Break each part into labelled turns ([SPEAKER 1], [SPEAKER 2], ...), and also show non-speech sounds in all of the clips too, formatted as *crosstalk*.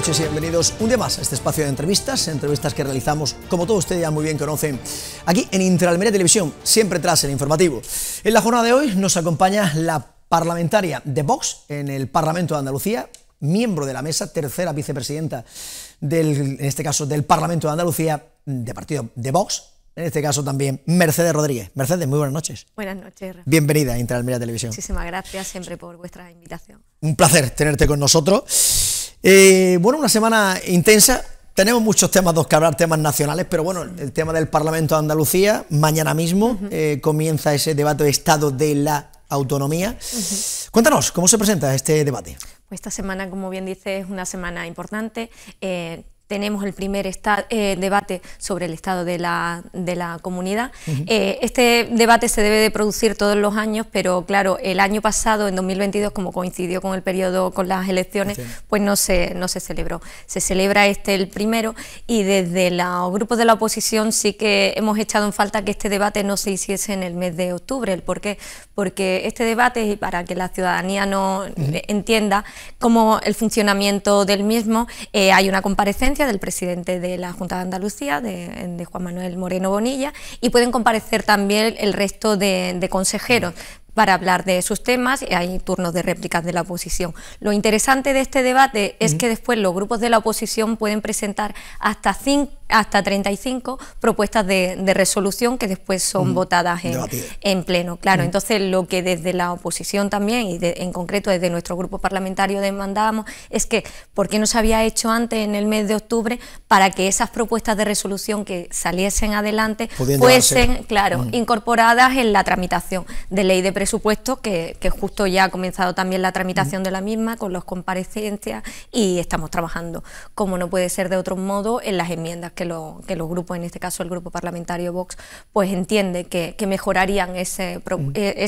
[SPEAKER 1] noches y bienvenidos un día más a este espacio de entrevistas, entrevistas que realizamos, como todos ustedes ya muy bien conocen, aquí en Intralmería Televisión, siempre tras el informativo. En la jornada de hoy nos acompaña la parlamentaria de Vox en el Parlamento de Andalucía, miembro de la mesa, tercera vicepresidenta del, en este caso, del Parlamento de Andalucía, de partido de Vox, en este caso también Mercedes Rodríguez. Mercedes, muy buenas noches.
[SPEAKER 2] Buenas noches.
[SPEAKER 1] Bienvenida a Televisión.
[SPEAKER 2] Muchísimas gracias siempre por vuestra invitación.
[SPEAKER 1] Un placer tenerte con nosotros. Eh, bueno, una semana intensa. Tenemos muchos temas dos que hablar, temas nacionales, pero bueno, el tema del Parlamento de Andalucía, mañana mismo eh, comienza ese debate de estado de la autonomía. Cuéntanos, ¿cómo se presenta este debate?
[SPEAKER 2] Pues esta semana, como bien dice, es una semana importante. Eh, tenemos el primer eh, debate sobre el estado de la, comunidad. Eh, este debate se debe de producir todos los años, pero claro, el año pasado, en 2022, como coincidió con el periodo, con las elecciones, pues no se, no se celebró. Se celebra este el primero y desde los grupos de la oposición sí que hemos echado en falta que este debate no se hiciese en el mes de octubre. ¿El ¿Por qué? Porque este debate, y para que la ciudadanía no entienda cómo el funcionamiento del mismo, eh, hay una comparecencia del presidente de la Junta de Andalucía, de, Juan Manuel Moreno Bonilla, y pueden comparecer también el resto de consejeros para hablar de sus temas y hay turnos de réplicas de la oposición. Lo interesante de este debate es mm. que después los grupos de la oposición pueden presentar hasta, cinco, hasta 35 propuestas de, resolución que después son mm. votadas en, pleno. Claro, mm. entonces lo que desde la oposición también y en concreto desde nuestro grupo parlamentario demandábamos es que por qué no se había hecho antes en el mes de octubre para que esas propuestas de resolución que saliesen adelante fuesen, claro, incorporadas en la tramitación de ley de presupuesto, que, justo ya ha comenzado también la tramitación de la misma con los comparecencias y estamos trabajando, como no puede ser de otro modo, en las enmiendas que, lo, que los grupos, en este caso el grupo parlamentario Vox, pues entiende que, mejorarían ese, mm. eh,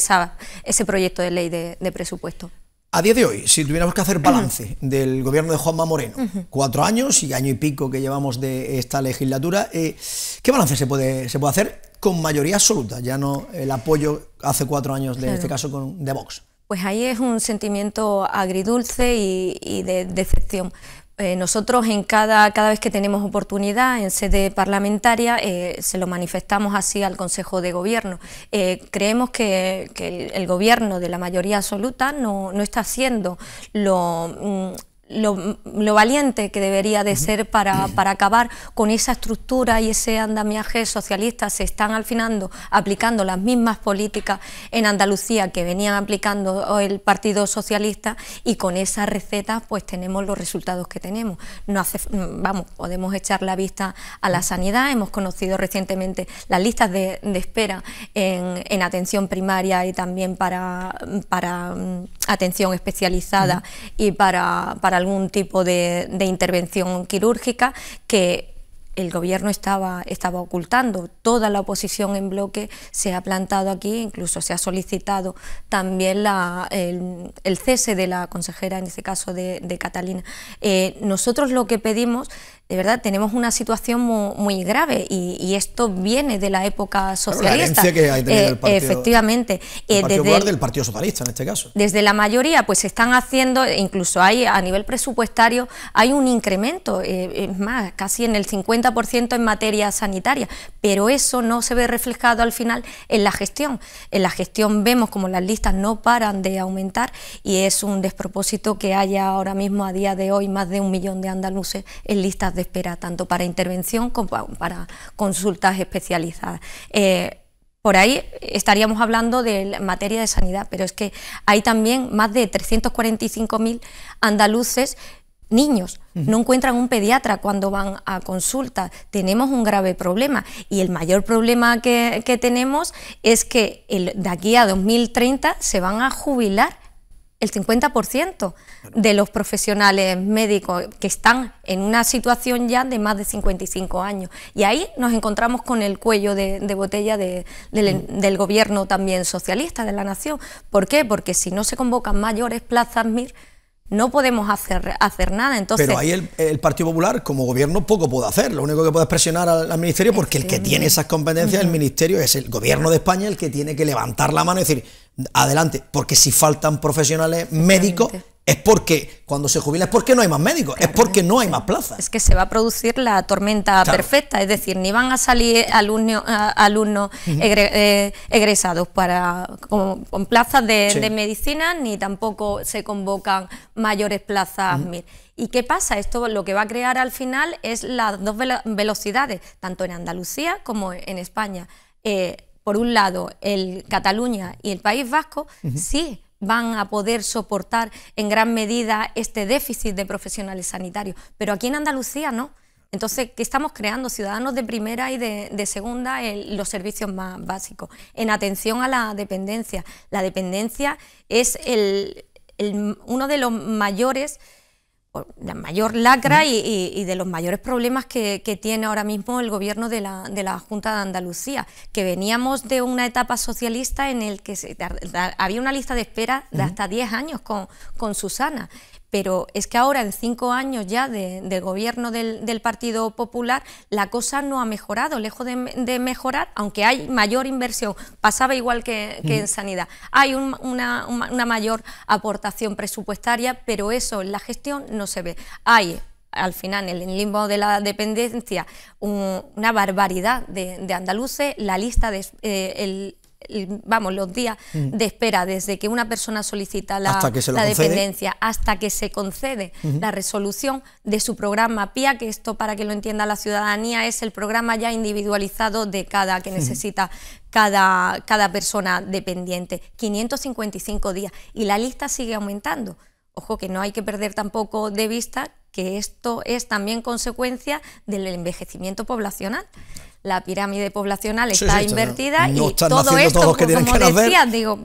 [SPEAKER 2] ese proyecto de ley de presupuesto.
[SPEAKER 1] A día de hoy, si tuviéramos que hacer balance del gobierno de Juanma Moreno, cuatro años y año y pico que llevamos de esta legislatura, eh, ¿qué balance se puede, se puede hacer con mayoría absoluta? Ya no el apoyo hace cuatro años, de este caso, con, de Vox.
[SPEAKER 2] Pues ahí es un sentimiento agridulce y, y de decepción, eh, nosotros en cada, cada vez que tenemos oportunidad en sede parlamentaria eh, se lo manifestamos así al Consejo de Gobierno. Eh, creemos que, el, gobierno de la mayoría absoluta no, no está haciendo lo... Mm, lo, valiente que debería de ser para, acabar con esa estructura y ese andamiaje socialista. Se están al final aplicando las mismas políticas en Andalucía que venían aplicando el Partido Socialista y con esas recetas pues tenemos los resultados que tenemos. No hace, vamos, podemos echar la vista a la sanidad. Hemos conocido recientemente las listas de, espera en, atención primaria y también para, para mm, atención especializada y para, para algún tipo de, intervención quirúrgica que el gobierno estaba, estaba ocultando. Toda la oposición en bloque se ha plantado aquí, incluso se ha solicitado también el, cese de la consejera, en este caso de, Catalina. Eh, nosotros lo que pedimos de verdad tenemos una situación muy, grave y, esto viene de la época socialista. La que eh, efectivamente. El eh, desde el, del
[SPEAKER 1] Partido Socialista en este caso.
[SPEAKER 2] Desde la mayoría pues se están haciendo, e incluso hay a nivel presupuestario, hay un incremento, eh, es más, casi en el 50% en materia sanitaria, pero eso no se ve reflejado al final en la gestión. En la gestión vemos como las listas no paran de aumentar y es un despropósito que haya ahora mismo a día de hoy más de un millón de andaluces en listas de espera, tanto para intervención como para consultas especializadas. Eh, por ahí estaríamos hablando de materia de sanidad, pero es que hay también más de 345.000 andaluces niños, no encuentran un pediatra cuando van a consulta. Tenemos un grave problema y el mayor problema que, tenemos es que de aquí a 2030 se van a jubilar el 50% de los profesionales médicos que están en una situación ya de más de 55 años. Y ahí nos encontramos con el cuello de, botella del, mm. del, gobierno también socialista de la nación. ¿Por qué? Porque si no se convocan mayores plazas MIR, no podemos hacer, hacer nada. Entonces, Pero ahí
[SPEAKER 1] el, Partido Popular, como gobierno, poco puede hacer. Lo único que puede es presionar al, al ministerio, porque el que este, tiene esas competencias, el ministerio, es el gobierno de España el que tiene que levantar la mano y decir, adelante, porque si faltan profesionales médicos, es porque cuando se jubila es porque no hay más médicos, es porque no hay más plazas.
[SPEAKER 2] Es que se va a producir la tormenta perfecta, es decir, ni van a salir alumnos eh, egresados para con, plazas de, medicina, ni tampoco se convocan mayores plazas ¿Y qué pasa? Esto lo que va a crear al final es las dos velocidades, tanto en Andalucía como en España. Eh, por un lado, el Cataluña y el País Vasco sí van a poder soportar en gran medida este déficit de profesionales sanitarios. Pero aquí en Andalucía no. Entonces, ¿qué estamos creando? Ciudadanos de primera y de, segunda en los servicios más básicos. En atención a la dependencia. La dependencia es el, uno de los mayores la mayor lacra y, de los mayores problemas que, tiene ahora mismo el gobierno de la, de la, Junta de Andalucía, que veníamos de una etapa socialista en el que había una lista de espera de hasta 10 años con, con Susana pero es que ahora en cinco años ya del gobierno del, Partido Popular la cosa no ha mejorado, lejos de, mejorar, aunque hay mayor inversión, pasaba igual que, en mm. sanidad, hay una, mayor aportación presupuestaria, pero eso en la gestión no se ve. Hay al final en el limbo de la dependencia una barbaridad de, andaluces, la lista de eh, el, vamos, los días mm. de espera desde que una persona solicita la, la dependencia hasta que se concede la resolución de su programa PIA, que esto para que lo entienda la ciudadanía es el programa ya individualizado de cada que necesita cada, cada persona dependiente. 555 días y la lista sigue aumentando. Ojo que no hay que perder tampoco de vista que esto es también consecuencia del envejecimiento poblacional la pirámide poblacional está invertida y todo esto, como decías, digo,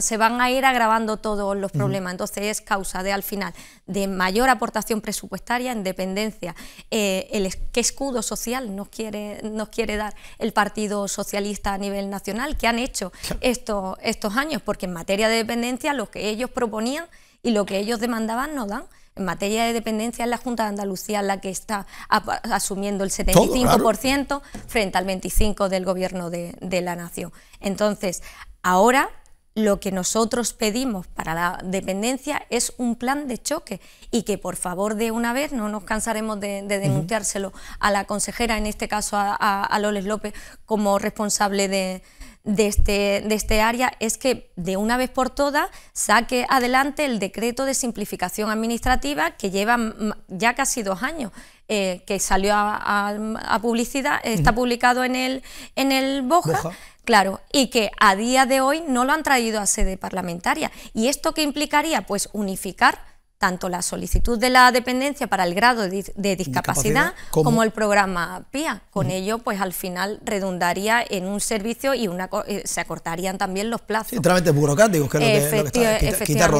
[SPEAKER 2] se van a ir agravando todos los problemas. Entonces es causa de, al final, de mayor aportación presupuestaria en dependencia. Eh, el, ¿Qué escudo social nos quiere, nos quiere dar el Partido Socialista a nivel nacional? ¿Qué han hecho estos, estos años? Porque en materia de dependencia lo que ellos proponían y lo que ellos demandaban no dan. En materia de dependencia es la Junta de Andalucía la que está asumiendo el 75% frente al 25% del Gobierno de, la Nación. Entonces, ahora lo que nosotros pedimos para la dependencia es un plan de choque y que por favor de una vez, no nos cansaremos de, denunciárselo a la consejera, en este caso a, a, a Loles López como responsable de, de este, de este área es que de una vez por todas saque adelante el decreto de simplificación administrativa que lleva ya casi dos años. Eh, que salió a, publicidad, está publicado en el, en el Boja, claro, y que a día de hoy no lo han traído a sede parlamentaria. ¿Y esto qué implicaría? Pues unificar tanto la solicitud de la dependencia para el grado de, discapacidad, como el programa PIA. Con ello, pues al final redundaría en un servicio y una eh, se acortarían también los plazos. Sí, trámites
[SPEAKER 1] burocráticos, que es lo que, está,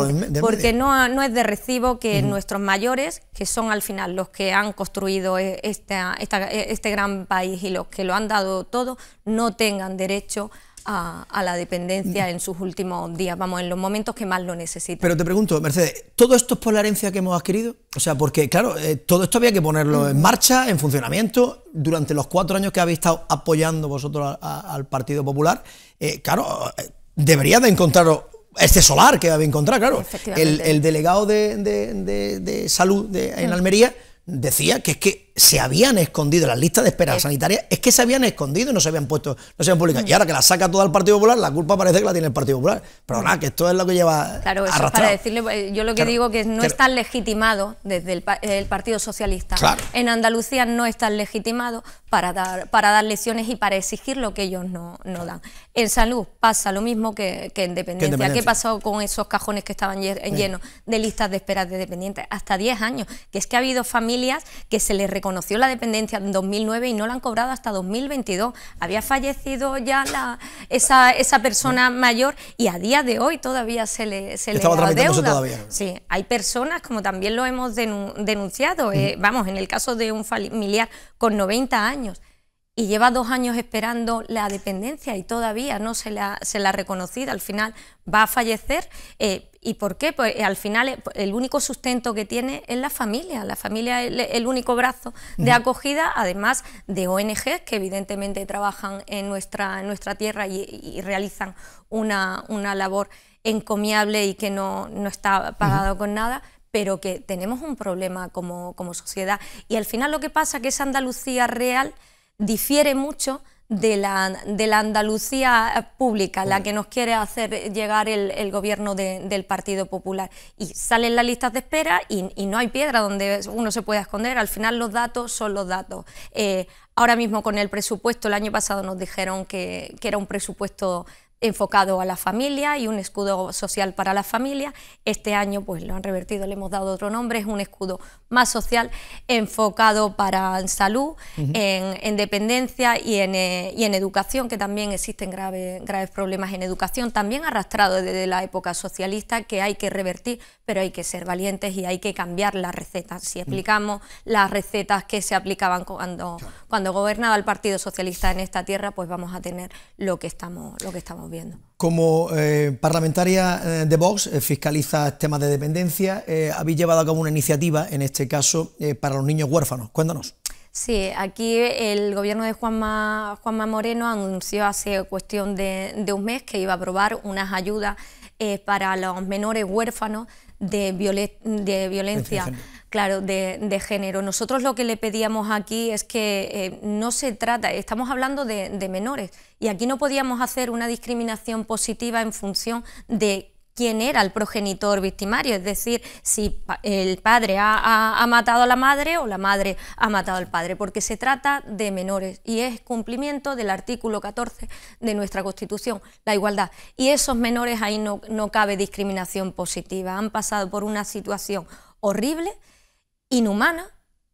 [SPEAKER 1] Porque no,
[SPEAKER 2] no, es de recibo que nuestros mayores, que son al final los que han construido e, e, este gran país y los que lo han dado todo, no tengan derecho a a, la dependencia en sus últimos días, vamos, en los momentos que más lo necesitan.
[SPEAKER 1] Pero te pregunto, Mercedes, ¿todo esto es por la herencia que hemos adquirido? O sea, porque claro, eh, todo esto había que ponerlo en marcha, en funcionamiento, durante los cuatro años que habéis estado apoyando vosotros al Partido Popular, eh, claro, eh, debería de encontraros este solar que había encontrado, claro. El, delegado de, de salud en Almería decía que es que se habían escondido, las listas de espera sanitaria es que se habían escondido y no se habían puesto, no se habían publicado. Mm. Y ahora que la saca todo el Partido Popular, la culpa parece que la tiene el Partido Popular. Pero mm. nada, que esto es lo que lleva.
[SPEAKER 2] Claro, para decirle, pues, yo lo que digo que no están legitimado desde el, Partido Socialista. En Andalucía no está legitimado para dar, para dar lecciones y para exigir lo que ellos no, no dan. En salud pasa lo mismo que, que en dependencia. ¿Qué pasó con esos cajones que estaban llenos de listas de espera de dependientes? Hasta 10 años. Que es que ha habido familias que se les reconoció la dependencia en 2009 y no la han cobrado hasta 2022. Había fallecido ya la, esa, esa persona mm. mayor y a día de hoy todavía se le, se le Todavía. Sí, hay personas, como también lo hemos denunciado, eh, mm. vamos, en el caso de un familiar con 90 años, y lleva dos años esperando la dependencia y todavía no se la, se la ha reconocido, al final va a fallecer, eh, ¿Y por qué? Pues al final eh, el único sustento que tiene es la familia. La familia es el único brazo de acogida, además de ONGs que evidentemente trabajan en nuestra, en nuestra tierra y, realizan una, labor encomiable y que no, está pagado con nada, pero que tenemos un problema como, como sociedad. Y al final lo que pasa es que esa Andalucía real difiere mucho de la, de la Andalucía pública, la que nos quiere hacer llegar el, el gobierno del Partido Popular. Y salen las listas de espera y, no hay piedra donde uno se pueda esconder. Al final los datos son los datos. Eh, ahora mismo con el presupuesto, el año pasado nos dijeron que, que era un presupuesto enfocado a la familia y un escudo social para la familia. Este año pues lo han revertido, le hemos dado otro nombre, es un escudo más social enfocado para en salud, en, dependencia y en, eh, y en, educación, que también existen graves graves problemas en educación, también arrastrado desde la época socialista que hay que revertir, pero hay que ser valientes y hay que cambiar las recetas. Si mm. aplicamos las recetas que se aplicaban cuando, cuando gobernaba el Partido Socialista en esta tierra, pues vamos a tener lo que estamos, lo que estamos
[SPEAKER 1] como eh, parlamentaria eh, de Vox, eh, fiscaliza temas de dependencia. habéis llevado a cabo una iniciativa, en este caso, para los niños huérfanos. Cuéntanos.
[SPEAKER 2] Sí, aquí el gobierno de Juanma, Juanma Moreno anunció hace cuestión de, un mes que iba a aprobar unas ayudas para los menores huérfanos de, violencia. Claro, de, género. Nosotros lo que le pedíamos aquí es que eh, no se trata, estamos hablando de, menores y aquí no podíamos hacer una discriminación positiva en función de quién era el progenitor victimario, es decir, si el padre ha, matado a la madre o la madre ha matado al padre, porque se trata de menores y es cumplimiento del artículo 14 de nuestra Constitución, la igualdad. Y esos menores ahí no cabe discriminación positiva, han pasado por una situación horrible inhumana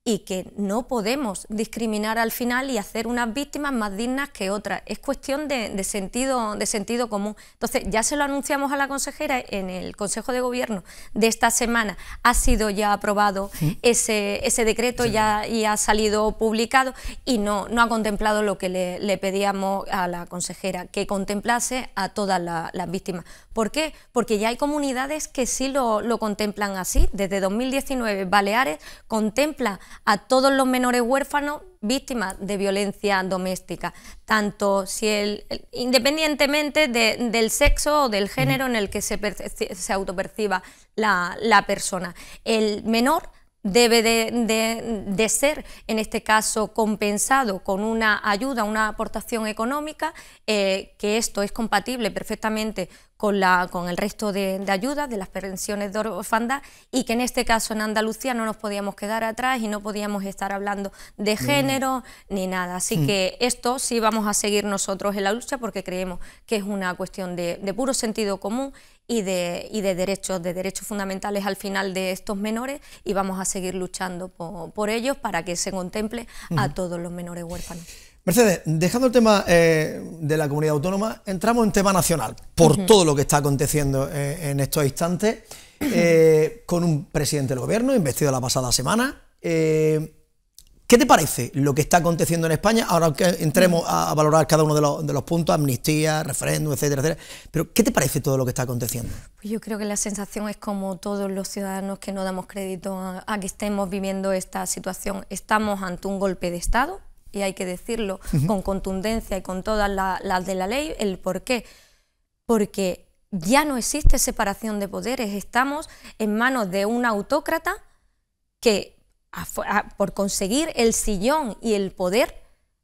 [SPEAKER 2] y que no podemos discriminar al final y hacer unas víctimas más dignas que otras. Es cuestión de, sentido, de sentido común. Entonces, ya se lo anunciamos a la consejera en el Consejo de Gobierno de esta semana. Ha sido ya aprobado ese, ese decreto ya, y ha salido publicado y no, no ha contemplado lo que le, pedíamos a la consejera, que contemplase a todas las víctimas. ¿Por qué? Porque ya hay comunidades que sí lo, lo contemplan así. Desde 2019, Baleares contempla a todos los menores huérfanos víctimas de violencia doméstica, tanto si el, independientemente del sexo o del género en el que se, autoperciba la, la persona. El menor debe de, ser, en este caso, compensado con una ayuda, una aportación económica, eh, que esto es compatible perfectamente con, la, con el resto de, ayudas, de las pensiones de orfandad, y que en este caso en Andalucía no nos podíamos quedar atrás y no podíamos estar hablando de género ni nada. Así hmm. que esto sí vamos a seguir nosotros en la lucha porque creemos que es una cuestión de puro sentido común y de, y de derechos, de derechos fundamentales al final de estos menores y vamos a seguir luchando por, ellos para que se contemple a todos los menores
[SPEAKER 1] huérfanos. Mercedes, dejando el tema eh, de la comunidad autónoma, entramos en tema nacional, por todo lo que está aconteciendo eh, en estos instantes, eh, con un presidente del gobierno investido la pasada semana, ¿Qué te parece lo que está aconteciendo en España? Ahora que entremos a, valorar cada uno de los, puntos, amnistía, referéndum, etcétera, etcétera. Pero ¿qué te parece todo lo que está aconteciendo?
[SPEAKER 2] Pues yo creo que la sensación es como todos los ciudadanos que no damos crédito a, que estemos viviendo esta situación. Estamos ante un golpe de Estado y hay que decirlo con contundencia y con todas las de la ley. ¿El por qué? Porque ya no existe separación de poderes. Estamos en manos de un autócrata que por conseguir el sillón y el poder,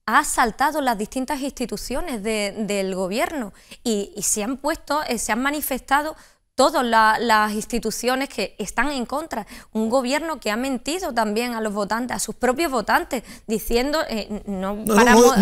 [SPEAKER 2] ha asaltado las distintas instituciones del gobierno y, se han puesto, eh, se han manifestado todas las instituciones que están en contra, un gobierno que ha mentido también a los votantes, a sus propios votantes, diciendo eh, no,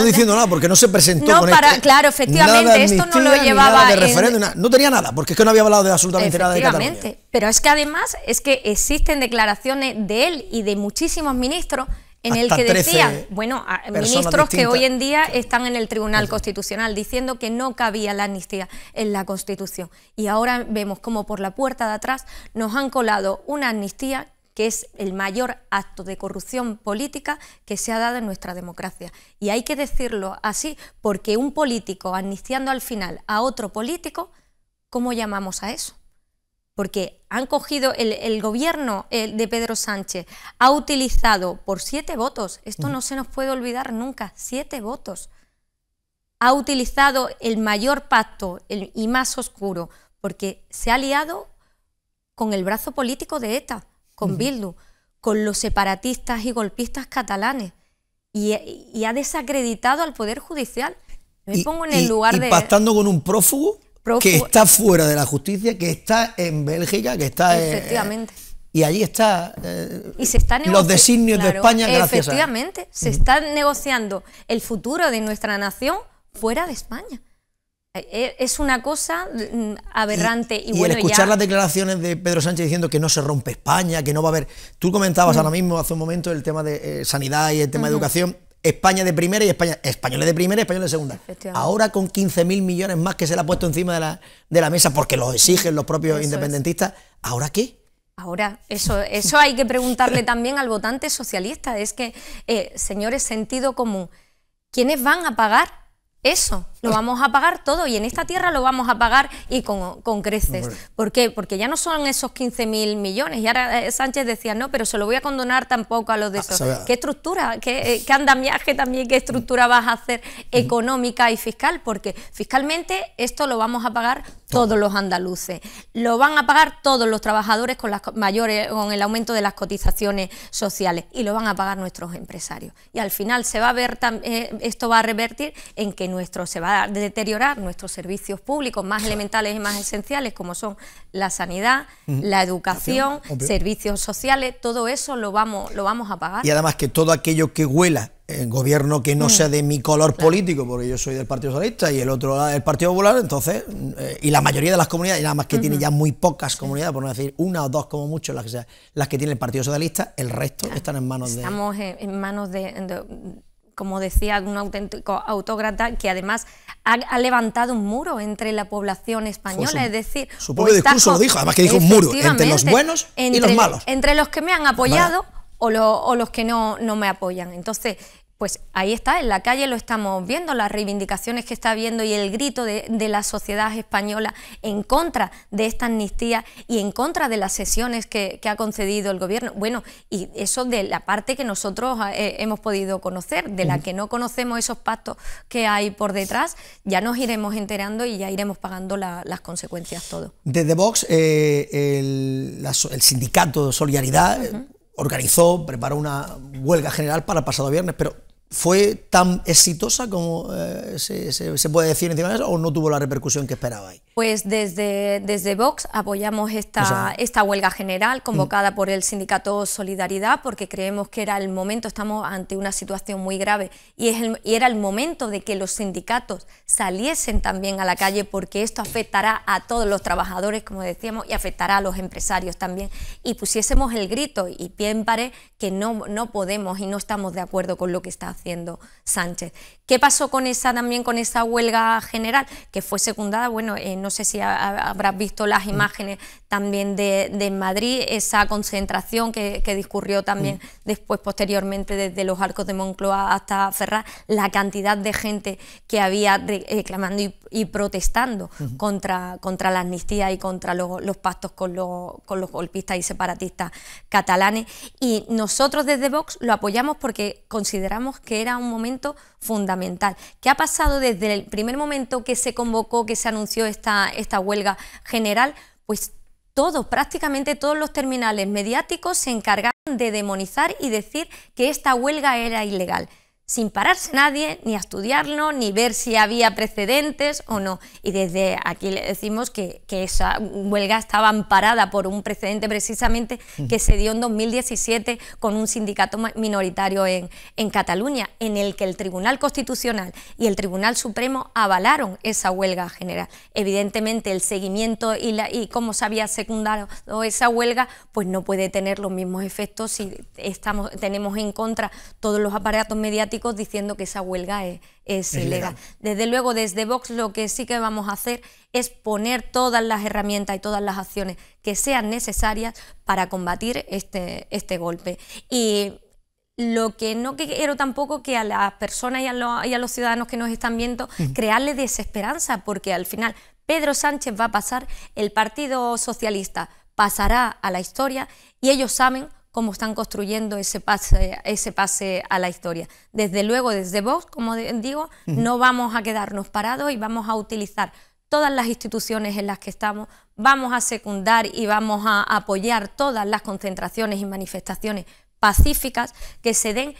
[SPEAKER 1] diciendo nada porque no se presentó para, este claro, efectivamente esto no lo llevaba nada no tenía nada porque es que no había hablado de absolutamente nada de
[SPEAKER 2] Pero es que además es que existen declaraciones de él y de muchísimos ministros en el que decía, bueno, ministros que hoy en día están en el Tribunal Constitucional diciendo que no cabía la amnistía en la Constitución. Y ahora vemos como por la puerta de atrás nos han colado una amnistía que es el mayor acto de corrupción política que se ha dado en nuestra democracia. Y hay que decirlo así, porque un político amnistiando al final a otro político, ¿cómo llamamos a eso? porque han cogido el, gobierno de Pedro Sánchez, ha utilizado por siete votos, esto no mm. se nos puede olvidar nunca, siete votos, ha utilizado el mayor pacto y más oscuro, porque se ha aliado con el brazo político de ETA, con Bildu, con los separatistas y golpistas catalanes, y, ha desacreditado al Poder Judicial. Me pongo en el lugar de... pactando
[SPEAKER 1] con un prófugo? que está fuera de la justicia, que está en Bélgica, que está eh, Efectivamente. y allí está eh, y
[SPEAKER 2] se está los designios de España gracias efectivamente se está negociando el futuro de nuestra nación fuera de España eh, es una cosa mm, aberrante y, y, y el escuchar las
[SPEAKER 1] declaraciones de Pedro Sánchez diciendo que no se rompe España que no va a haber tú comentabas mm. ahora mismo hace un momento el tema de sanidad y el tema de educación España de primera y España, españoles de primera y españoles de segunda. Ahora con 15.000 millones más que se le ha puesto encima de la, de la mesa porque lo exigen los propios independentistas, ¿ahora qué?
[SPEAKER 2] Ahora, eso, eso hay que preguntarle *laughs* también al votante socialista. Es que, eh, señores, sentido común, ¿quiénes van a pagar eso? lo vamos a pagar todo y en esta tierra lo vamos a pagar y con, creces. ¿Por qué? Porque ya no son esos mil millones. Y ahora eh, Sánchez decía, no, pero se lo voy a condonar tampoco a los de ah, esos. ¿Qué estructura, eh, qué, andamiaje también, qué estructura vas a hacer económica y fiscal? Porque fiscalmente esto lo vamos a pagar todos los andaluces. Lo van a pagar todos los trabajadores con las mayores, con el aumento de las cotizaciones sociales y lo van a pagar nuestros empresarios. Y al final se va a ver, eh, esto va a revertir en que nuestro se va deteriorar nuestros servicios públicos más elementales y más esenciales, como son la sanidad, la educación, servicios sociales, todo eso lo vamos, lo vamos a pagar. Y
[SPEAKER 1] además que todo aquello que huela en gobierno que no mm. sea de mi color político, porque yo soy del Partido Socialista y el otro del Partido Popular, entonces, eh, y la mayoría de las comunidades, y nada más que tiene ya muy pocas comunidades, por no decir una o dos como mucho, las que, sea, las que tiene el Partido Socialista, el resto están en manos de... Estamos
[SPEAKER 2] en manos de como decía, un auténtico autócrata que además ha, levantado un muro entre la población española, es decir... Su propio pues discurso lo dijo, además que dijo un muro entre los buenos y los malos. Entre los que me han apoyado o, los que no, no me apoyan. Entonces, pues ahí está, en la calle lo estamos viendo, las reivindicaciones que está habiendo y el grito de, de, la sociedad española en contra de esta amnistía y en contra de las sesiones que, ha concedido el gobierno. Bueno, y eso de la parte que nosotros eh, hemos podido conocer, de la que no conocemos esos pactos que hay por detrás, ya nos iremos enterando y ya iremos pagando las consecuencias todo.
[SPEAKER 1] Desde Vox, eh, el, sindicato de Solidaridad... Eh, organizó, preparó una huelga general para el pasado viernes, pero ¿Fue tan exitosa como eh, se, puede decir encima de eso o no tuvo la repercusión que esperabais?
[SPEAKER 2] Pues desde, desde Vox apoyamos esta, esta huelga general convocada mm. por el sindicato Solidaridad porque creemos que era el momento, estamos ante una situación muy grave y, era el momento de que los sindicatos saliesen también a la calle porque esto afectará a todos los trabajadores, como decíamos, y afectará a los empresarios también. Y pusiésemos el grito y pie en que no, no podemos y no estamos de acuerdo con lo que está haciendo Sánchez. ¿Qué pasó con esa también, con esa huelga general? Que fue secundada, bueno, eh, no sé si habrás visto las mm. imágenes también de, Madrid, esa concentración que, discurrió también mm. después, posteriormente, desde los arcos de Moncloa hasta Ferrar, la cantidad de gente que había reclamando eh, y, protestando mm. contra, contra la amnistía y contra los pactos con, los con los golpistas y separatistas catalanes. Y nosotros desde Vox lo apoyamos porque consideramos que que era un momento fundamental. ¿Qué ha pasado desde el primer momento que se convocó, que se anunció esta, esta huelga general? Pues todos, prácticamente todos los terminales mediáticos se encargaron de demonizar y decir que esta huelga era ilegal sin pararse nadie, ni a estudiarlo, ni ver si había precedentes o no. Y desde aquí le decimos que, esa huelga estaba amparada por un precedente precisamente que se dio en 2017 con un sindicato minoritario en, en Cataluña, en el que el Tribunal Constitucional y el Tribunal Supremo avalaron esa huelga general. Evidentemente el seguimiento y, la, y cómo se había secundado esa huelga, pues no puede tener los mismos efectos si estamos, tenemos en contra todos los aparatos mediáticos diciendo que esa huelga es, ilegal. Desde luego, desde Vox lo que sí que vamos a hacer es poner todas las herramientas y todas las acciones que sean necesarias para combatir este, este golpe. Y lo que no quiero tampoco que a las personas y a los, ciudadanos que nos están viendo crearle desesperanza, porque al final Pedro Sánchez va a pasar, el Partido Socialista pasará a la historia y ellos saben cómo están construyendo ese pase, ese pase a la historia. Desde luego, desde Vox, como digo, no vamos a quedarnos parados y vamos a utilizar todas las instituciones en las que estamos, vamos a secundar y vamos a apoyar todas las concentraciones y manifestaciones pacíficas que se den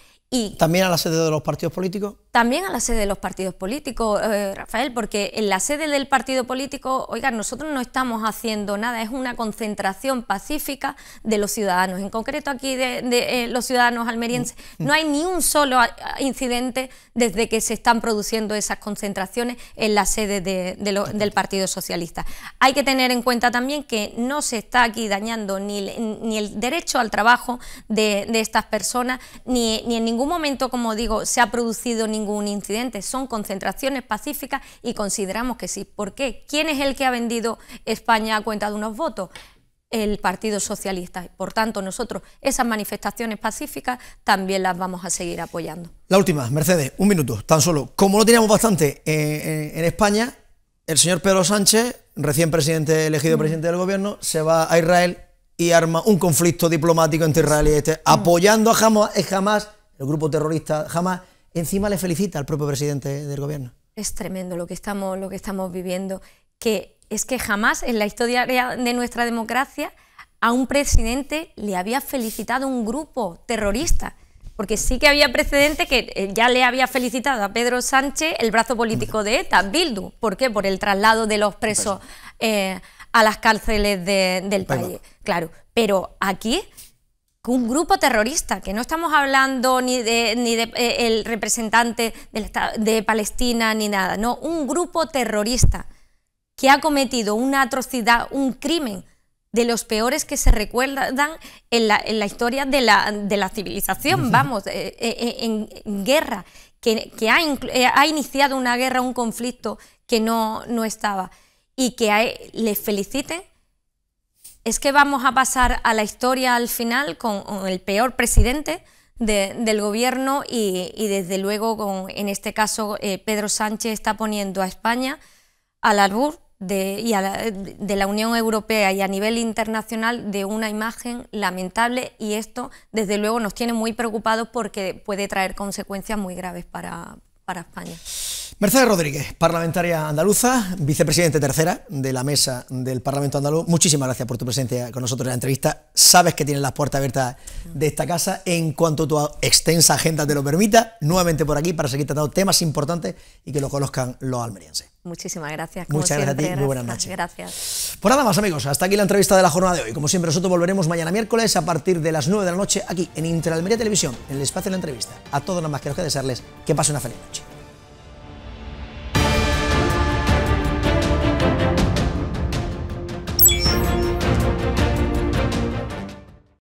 [SPEAKER 1] ¿También a la sede de los partidos políticos?
[SPEAKER 2] También a la sede de los partidos políticos, eh, Rafael, porque en la sede del partido político, oiga, nosotros no estamos haciendo nada, es una concentración pacífica de los ciudadanos, en concreto aquí de, eh, los ciudadanos almerienses. Mm. No hay ni un solo ah, incidente desde que se están produciendo esas concentraciones en la sede del Partido Socialista. Hay que tener en cuenta también que no se está aquí dañando ni, el derecho al trabajo de, estas personas, ni, ni en ningún momento, como digo, se ha producido ningún incidente. Son concentraciones pacíficas y consideramos que sí. ¿Por qué? ¿Quién es el que ha vendido España a cuenta de unos votos? el Partido Socialista. Por tanto, nosotros esas manifestaciones pacíficas también las vamos a seguir apoyando.
[SPEAKER 1] La última, Mercedes, un minuto, tan solo. Como lo teníamos bastante eh, eh, en España, el señor Pedro Sánchez, recién presidente elegido mm. presidente del gobierno, se va a Israel y arma un conflicto diplomático entre Israel y este, mm. apoyando a Hamas, es jamás el grupo terrorista jamás, encima le felicita al propio presidente del gobierno.
[SPEAKER 2] Es tremendo lo que estamos, lo que estamos viviendo, que es que jamás en la historia de nuestra democracia a un presidente le había felicitado un grupo terrorista porque sí que había precedente que eh, ya le había felicitado a Pedro Sánchez el brazo político de ETA, Bildu. ¿Por qué? Por el traslado de los presos pues eh, a las cárceles del país. Claro, pero aquí un grupo terrorista, que no estamos hablando ni de, ni de eh, el representante de Palestina ni nada, no, un grupo terrorista que ha cometido una atrocidad, un crimen de los peores que se recuerdan en la, historia de la, civilización, vamos, eh, eh, en, guerra, que, ha, iniciado una guerra, un conflicto que no, no estaba, y que les le feliciten es que vamos a pasar a la historia al final con el peor presidente del gobierno y, desde luego con, en este caso eh, Pedro Sánchez está poniendo a España al albur de, a la, de la Unión Europea y a nivel internacional de una imagen lamentable y esto desde luego nos tiene muy preocupados porque puede traer consecuencias muy graves para España.
[SPEAKER 1] Mercedes Rodríguez, parlamentaria andaluza, vicepresidente tercera de la mesa del Parlamento andaluz. Muchísimas gracias por tu presencia con nosotros en la entrevista. Sabes que tienes las puertas abiertas de esta casa en cuanto tu extensa agenda te lo permita. Nuevamente por aquí para seguir tratando temas importantes y que lo conozcan los almerienses.
[SPEAKER 2] Muchísimas gracias. Como Muchas gracias a ti. muy buenas noches. *laughs* Gracias.
[SPEAKER 1] Pues nada más, amigos. Hasta aquí la entrevista de la jornada de hoy. Como siempre, nosotros volveremos mañana miércoles a partir de las 9 de la noche aquí en Interalmería Televisión, en el espacio de la entrevista. A todos los más que nos queda desearles que pasen una feliz noche.